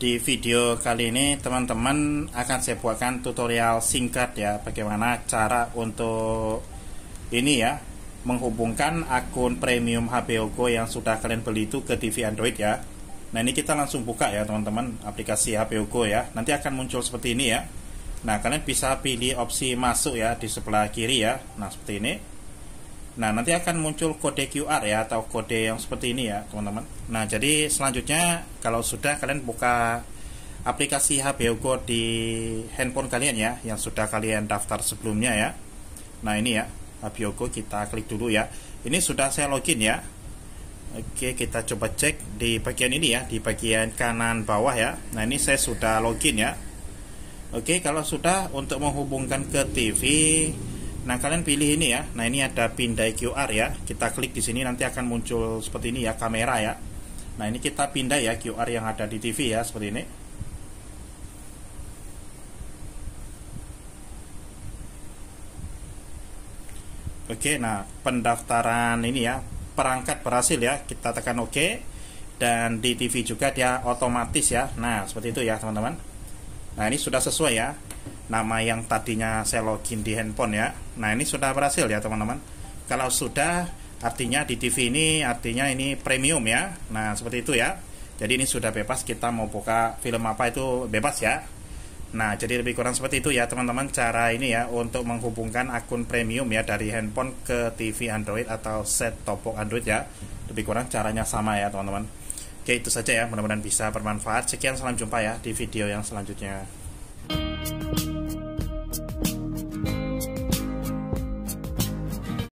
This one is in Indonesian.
Di video kali ini teman-teman akan saya buatkan tutorial singkat ya bagaimana cara untuk ini ya menghubungkan akun premium HP Ogo yang sudah kalian beli itu ke TV Android ya. Nah ini kita langsung buka ya teman-teman aplikasi HP Ogo ya. Nanti akan muncul seperti ini ya. Nah kalian bisa pilih opsi masuk ya di sebelah kiri ya. Nah seperti ini. Nah, nanti akan muncul kode QR ya atau kode yang seperti ini ya, teman-teman. Nah, jadi selanjutnya kalau sudah kalian buka aplikasi HBO Go di handphone kalian ya yang sudah kalian daftar sebelumnya ya. Nah, ini ya, HBO Go kita klik dulu ya. Ini sudah saya login ya. Oke, kita coba cek di bagian ini ya, di bagian kanan bawah ya. Nah, ini saya sudah login ya. Oke, kalau sudah untuk menghubungkan ke TV Nah, kalian pilih ini ya. Nah, ini ada pindai QR ya. Kita klik di sini nanti akan muncul seperti ini ya, kamera ya. Nah, ini kita pindah ya QR yang ada di TV ya, seperti ini. Oke, nah pendaftaran ini ya, perangkat berhasil ya. Kita tekan OK dan di TV juga dia otomatis ya. Nah, seperti itu ya, teman-teman. Nah, ini sudah sesuai ya nama yang tadinya saya login di handphone ya. Nah ini sudah berhasil ya teman-teman. Kalau sudah artinya di TV ini artinya ini premium ya. Nah seperti itu ya. Jadi ini sudah bebas kita mau buka film apa itu bebas ya. Nah jadi lebih kurang seperti itu ya teman-teman cara ini ya untuk menghubungkan akun premium ya dari handphone ke TV Android atau set top Android ya. Lebih kurang caranya sama ya teman-teman. Oke itu saja ya mudah-mudahan bisa bermanfaat. Sekian salam jumpa ya di video yang selanjutnya.